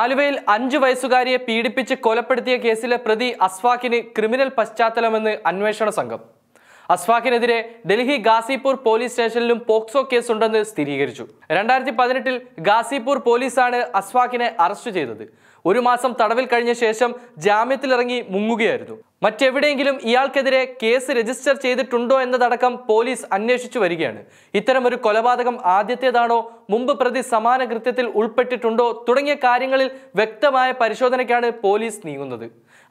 ആലുവയിൽ അഞ്ചു വയസ്സുകാരിയെ പീഡിപ്പിച്ച് കൊലപ്പെടുത്തിയ കേസിലെ പ്രതി അസ്വാഖിന് ക്രിമിനൽ പശ്ചാത്തലമെന്ന് അന്വേഷണ സംഘം അസ്വാഖിനെതിരെ ഡൽഹി ഗാസിപൂർ പോലീസ് സ്റ്റേഷനിലും പോക്സോ കേസുണ്ടെന്ന് സ്ഥിരീകരിച്ചു രണ്ടായിരത്തി പതിനെട്ടിൽ ഗാസിപൂർ പോലീസാണ് അസ്വാഖിനെ അറസ്റ്റ് ചെയ്തത് ഒരു മാസം തടവിൽ കഴിഞ്ഞ ശേഷം ജാമ്യത്തിലിറങ്ങി മുങ്ങുകയായിരുന്നു മറ്റെവിടെയെങ്കിലും ഇയാൾക്കെതിരെ കേസ് രജിസ്റ്റർ ചെയ്തിട്ടുണ്ടോ എന്നതടക്കം പോലീസ് അന്വേഷിച്ചു വരികയാണ് ഇത്തരമൊരു കൊലപാതകം ആദ്യത്തേതാണോ മുമ്പ് പ്രതി സമാന കൃത്യത്തിൽ ഉൾപ്പെട്ടിട്ടുണ്ടോ തുടങ്ങിയ കാര്യങ്ങളിൽ വ്യക്തമായ പരിശോധനയ്ക്കാണ് പോലീസ് നീങ്ങുന്നത്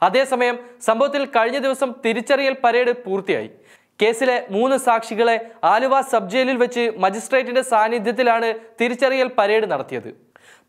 അതേസമയം സംഭവത്തിൽ കഴിഞ്ഞ ദിവസം തിരിച്ചറിയൽ പരേഡ് പൂർത്തിയായി കേസിലെ മൂന്ന് സാക്ഷികളെ ആലുവ സബ് ജയിലിൽ വെച്ച് മജിസ്ട്രേറ്റിന്റെ സാന്നിധ്യത്തിലാണ് തിരിച്ചറിയൽ പരേഡ് നടത്തിയത്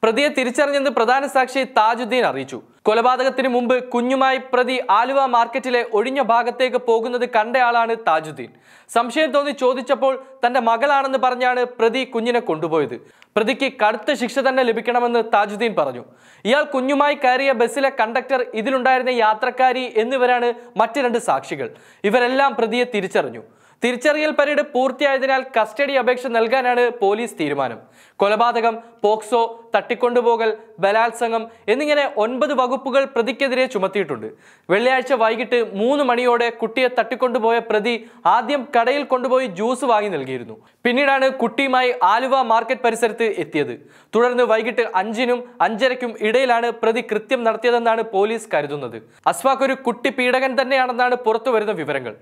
പ്രതിയെ തിരിച്ചറിഞ്ഞെന്ന് പ്രധാന സാക്ഷി താജുദ്ദീൻ അറിയിച്ചു കൊലപാതകത്തിന് മുമ്പ് കുഞ്ഞുമായി പ്രതി ആലുവ മാർക്കറ്റിലെ ഒഴിഞ്ഞ ഭാഗത്തേക്ക് പോകുന്നത് കണ്ടയാളാണ് താജുദ്ദീൻ സംശയം തോന്നി ചോദിച്ചപ്പോൾ തന്റെ മകളാണെന്ന് പറഞ്ഞാണ് പ്രതി കുഞ്ഞിനെ കൊണ്ടുപോയത് പ്രതിക്ക് കടുത്ത ശിക്ഷ തന്നെ ലഭിക്കണമെന്ന് താജുദ്ദീൻ പറഞ്ഞു ഇയാൾ കുഞ്ഞുമായി കയറിയ ബസ്സിലെ കണ്ടക്ടർ ഇതിലുണ്ടായിരുന്ന യാത്രക്കാരി എന്നിവരാണ് മറ്റു രണ്ട് സാക്ഷികൾ ഇവരെല്ലാം പ്രതിയെ തിരിച്ചറിഞ്ഞു തിരിച്ചറിയൽ പരേഡ് പൂർത്തിയായതിനാൽ കസ്റ്റഡി അപേക്ഷ നൽകാനാണ് പോലീസ് തീരുമാനം കൊലപാതകം പോക്സോ തട്ടിക്കൊണ്ടുപോകൽ ബലാത്സംഗം എന്നിങ്ങനെ ഒൻപത് വകുപ്പുകൾ പ്രതിക്കെതിരെ ചുമത്തിയിട്ടുണ്ട് വെള്ളിയാഴ്ച വൈകിട്ട് മൂന്ന് മണിയോടെ കുട്ടിയെ തട്ടിക്കൊണ്ടുപോയ പ്രതി ആദ്യം കടയിൽ കൊണ്ടുപോയി ജ്യൂസ് വാങ്ങി നൽകിയിരുന്നു പിന്നീടാണ് കുട്ടിയുമായി ആലുവ മാർക്കറ്റ് പരിസരത്ത് എത്തിയത് തുടർന്ന് വൈകിട്ട് അഞ്ചിനും അഞ്ചരയ്ക്കും ഇടയിലാണ് പ്രതി കൃത്യം നടത്തിയതെന്നാണ് പോലീസ് കരുതുന്നത് അസ്വാഖ് ഒരു കുട്ടി പീഡകൻ തന്നെയാണെന്നാണ് പുറത്തുവരുന്ന വിവരങ്ങൾ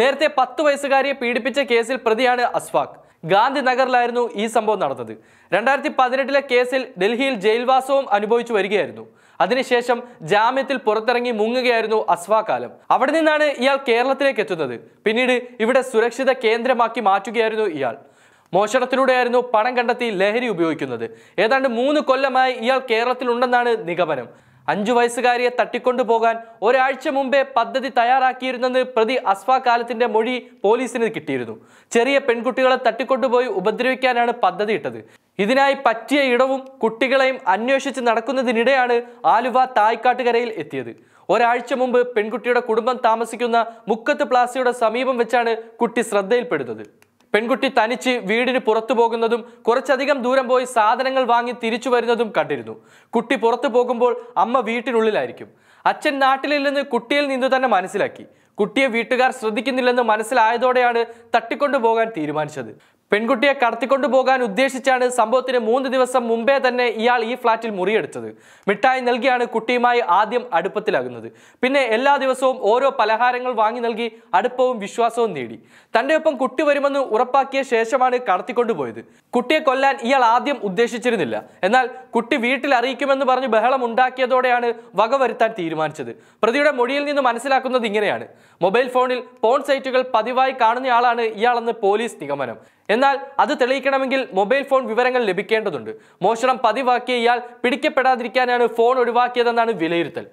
നേരത്തെ പത്ത് വയസ്സുകാരി ജീവനക്കാരിയെ പീഡിപ്പിച്ച കേസിൽ പ്രതിയാണ് അസ്ഫാഖ് ഗാന്ധിനഗറിലായിരുന്നു ഈ സംഭവം നടന്നത് രണ്ടായിരത്തി പതിനെട്ടിലെ കേസിൽ ഡൽഹിയിൽ ജയിൽവാസവും അനുഭവിച്ചു വരികയായിരുന്നു അതിനുശേഷം ജാമ്യത്തിൽ പുറത്തിറങ്ങി മുങ്ങുകയായിരുന്നു അസ്വാ കാലം അവിടെ നിന്നാണ് ഇയാൾ കേരളത്തിലേക്ക് എത്തുന്നത് പിന്നീട് ഇവിടെ സുരക്ഷിത കേന്ദ്രമാക്കി മാറ്റുകയായിരുന്നു ഇയാൾ മോഷണത്തിലൂടെയായിരുന്നു പണം കണ്ടെത്തി ലഹരി ഉപയോഗിക്കുന്നത് ഏതാണ്ട് മൂന്ന് കൊല്ലമായി ഇയാൾ കേരളത്തിലുണ്ടെന്നാണ് നിഗമനം അഞ്ചു വയസ്സുകാരിയെ തട്ടിക്കൊണ്ടുപോകാൻ ഒരാഴ്ച മുമ്പേ പദ്ധതി തയ്യാറാക്കിയിരുന്നെന്ന് പ്രതി അസ്ഫാ കാലത്തിന്റെ മൊഴി പോലീസിന് കിട്ടിയിരുന്നു ചെറിയ പെൺകുട്ടികളെ തട്ടിക്കൊണ്ടുപോയി ഉപദ്രവിക്കാനാണ് പദ്ധതി ഇട്ടത് ഇതിനായി പറ്റിയ ഇടവും കുട്ടികളെയും അന്വേഷിച്ച് നടക്കുന്നതിനിടെയാണ് ആലുവ തായ്ക്കാട്ടുകരയിൽ എത്തിയത് ഒരാഴ്ച മുമ്പ് പെൺകുട്ടിയുടെ കുടുംബം താമസിക്കുന്ന മുക്കത്ത് പ്ലാസയുടെ സമീപം വെച്ചാണ് കുട്ടി ശ്രദ്ധയിൽപ്പെടുന്നത് പെൺകുട്ടി തനിച്ച് വീടിന് പുറത്തു പോകുന്നതും കുറച്ചധികം ദൂരം പോയി സാധനങ്ങൾ വാങ്ങി തിരിച്ചു വരുന്നതും കണ്ടിരുന്നു കുട്ടി പുറത്തു പോകുമ്പോൾ അമ്മ വീട്ടിനുള്ളിലായിരിക്കും അച്ഛൻ നാട്ടിലില്ലെന്ന് കുട്ടിയിൽ നിന്ന് തന്നെ മനസ്സിലാക്കി കുട്ടിയെ വീട്ടുകാർ ശ്രദ്ധിക്കുന്നില്ലെന്ന് മനസ്സിലായതോടെയാണ് തട്ടിക്കൊണ്ടുപോകാൻ തീരുമാനിച്ചത് പെൺകുട്ടിയെ കടത്തിക്കൊണ്ടു പോകാൻ ഉദ്ദേശിച്ചാണ് സംഭവത്തിന് മൂന്ന് ദിവസം മുമ്പേ തന്നെ ഇയാൾ ഈ ഫ്ളാറ്റിൽ മുറിയെടുത്തത് മിഠായി നൽകിയാണ് കുട്ടിയുമായി ആദ്യം അടുപ്പത്തിലാകുന്നത് പിന്നെ എല്ലാ ദിവസവും ഓരോ പലഹാരങ്ങൾ വാങ്ങി നൽകി അടുപ്പവും വിശ്വാസവും നേടി തൻ്റെ ഒപ്പം കുട്ടി വരുമെന്ന് ഉറപ്പാക്കിയ ശേഷമാണ് കടത്തിക്കൊണ്ടുപോയത് കുട്ടിയെ കൊല്ലാൻ ഇയാൾ ആദ്യം ഉദ്ദേശിച്ചിരുന്നില്ല എന്നാൽ കുട്ടി വീട്ടിൽ അറിയിക്കുമെന്ന് പറഞ്ഞ് ബഹളം ഉണ്ടാക്കിയതോടെയാണ് വരുത്താൻ തീരുമാനിച്ചത് പ്രതിയുടെ മൊഴിയിൽ നിന്ന് മനസ്സിലാക്കുന്നത് ഇങ്ങനെയാണ് മൊബൈൽ ഫോണിൽ പോൺ സൈറ്റുകൾ പതിവായി കാണുന്നയാളാണ് ഇയാളെന്ന് പോലീസ് നിഗമനം എന്നാൽ എന്നാൽ അത് തെളിയിക്കണമെങ്കിൽ മൊബൈൽ ഫോൺ വിവരങ്ങൾ ലഭിക്കേണ്ടതുണ്ട് മോഷണം പതിവാക്കിയ ഇയാൾ പിടിക്കപ്പെടാതിരിക്കാനാണ് ഫോൺ ഒഴിവാക്കിയതെന്നാണ് വിലയിരുത്തൽ